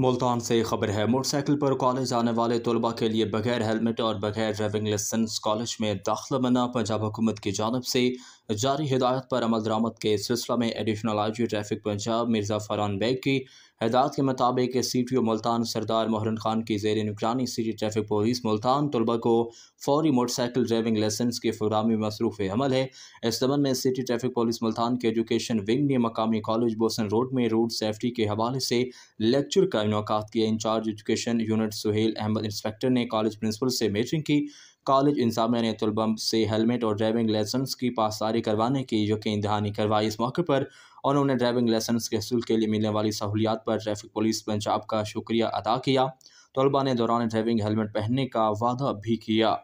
मुल्तान से खबर है मोटरसाइकिल पर कॉलेज आने वाले तलबा के लिए बगैर हेलमेट और बगैर ड्राइविंग लाइसेंस कॉलेज में दाखिला मना पंजाब हुकूमत की जानब से जारी हिदायत पर अमल दरामद के सिलसिला में additional I G traffic Punjab Mirza Farhan Baig की हिदायत के मुताबिक C T O Multan Sardar Mohran Khan की जेर निगरानी सिटी ट्रैफिक पुलिस मुल्तान तलबा को फौरी मोटरसाइकिल ड्राइविंग लाइसेंस की फरहमी मसरूफ़ अमल है इस दमन में सिटी ट्रैफिक पुलिस मुल्तान के एजुकेशन विंग ने मकामी कॉलेज बोसन रोड में रोड सेफ्टी के हवाले से लेक्चर का इनका किया incharge education unit Suhail Ahmad inspector ने कॉलेज प्रिंसिपल से मीटिंग की कॉलेज इंसामिया ने तलबा से हेलमेट और ड्राइविंग लाइसेंस की पासदारी करवाने की यकीन दहानी करवाई इस मौके पर उन्होंने ड्राइविंग लाइसेंस के हसूल के लिए मिलने वाली सहूलियात पर ट्रैफिक पुलिस पंजाब का शुक्रिया अदा किया तलबा ने दौरान ड्राइविंग हेलमेट पहनने का वादा भी किया